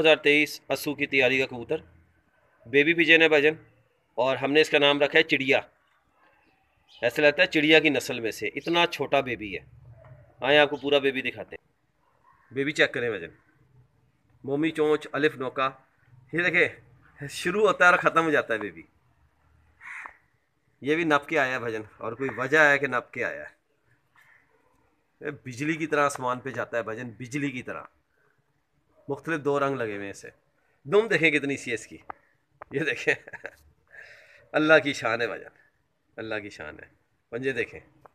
2023 असू की तैयारी का कबूतर बेबी विजय ने भजन और हमने इसका नाम रखा है चिड़िया ऐसा लगता है चिड़िया की नस्ल में से इतना छोटा बेबी है आए आपको पूरा बेबी दिखाते हैं बेबी चेक करें भजन मोमी चोंच अलिफ नोका ये देखे शुरू होता है और ख़त्म हो जाता है बेबी ये भी नप के आया है भजन और कोई वजह है कि नप के आया है बिजली की तरह आसमान पे जाता है भजन बिजली की तरह मुख्तलिफ दो रंग लगे हुए इसे दुम देखें कितनी सी इसकी ये देखें अल्लाह की शान है वजन अल्लाह की शान है पंजे देखें